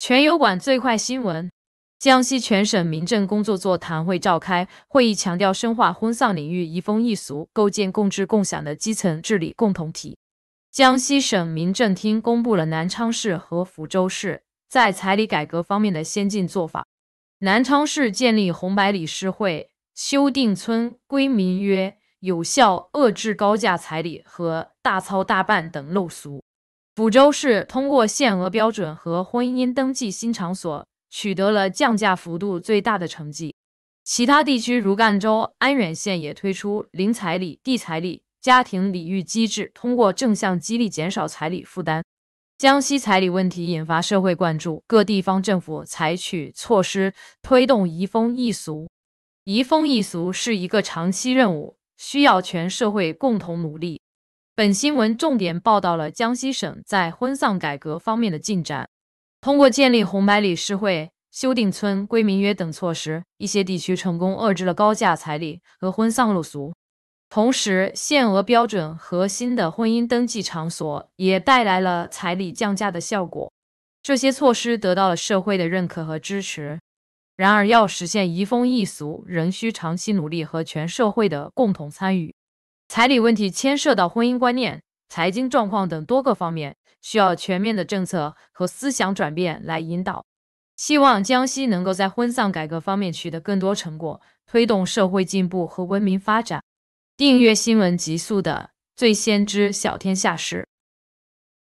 全油管最快新闻：江西全省民政工作座谈会召开，会议强调深化婚丧领域移风易俗，构建共治共享的基层治理共同体。江西省民政厅公布了南昌市和抚州市在彩礼改革方面的先进做法。南昌市建立红白理事会，修订村规民约，有效遏制高价彩礼和大操大办等陋俗。抚州市通过限额标准和婚姻登记新场所，取得了降价幅度最大的成绩。其他地区如赣州、安远县也推出零彩礼、低彩礼、家庭礼遇机制，通过正向激励减少彩礼负担。江西彩礼问题引发社会关注，各地方政府采取措施推动移风易俗。移风易俗是一个长期任务，需要全社会共同努力。本新闻重点报道了江西省在婚丧改革方面的进展。通过建立红白理事会、修订村规民约等措施，一些地区成功遏制了高价彩礼和婚丧陋俗。同时，限额标准和新的婚姻登记场所也带来了彩礼降价的效果。这些措施得到了社会的认可和支持。然而，要实现移风易俗，仍需长期努力和全社会的共同参与。彩礼问题牵涉到婚姻观念、财经状况等多个方面，需要全面的政策和思想转变来引导。希望江西能够在婚丧改革方面取得更多成果，推动社会进步和文明发展。订阅新闻极速的，最先知小天下事。